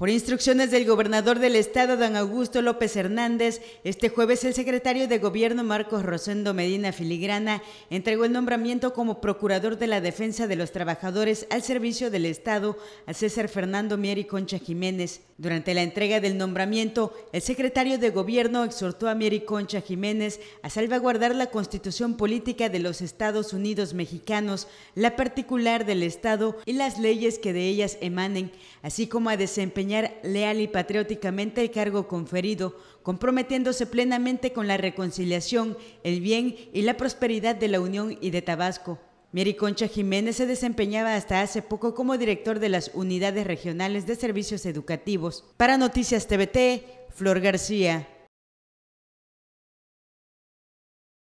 Por instrucciones del gobernador del estado, don Augusto López Hernández, este jueves el secretario de gobierno Marcos Rosendo Medina Filigrana entregó el nombramiento como procurador de la defensa de los trabajadores al servicio del estado a César Fernando Mieri Concha Jiménez. Durante la entrega del nombramiento, el secretario de gobierno exhortó a Mieri Concha Jiménez a salvaguardar la constitución política de los Estados Unidos mexicanos, la particular del estado y las leyes que de ellas emanen, así como a desempeñar leal y patrióticamente el cargo conferido, comprometiéndose plenamente con la reconciliación, el bien y la prosperidad de la Unión y de Tabasco. Meri Concha Jiménez se desempeñaba hasta hace poco como director de las unidades regionales de servicios educativos. Para Noticias TVT, Flor García.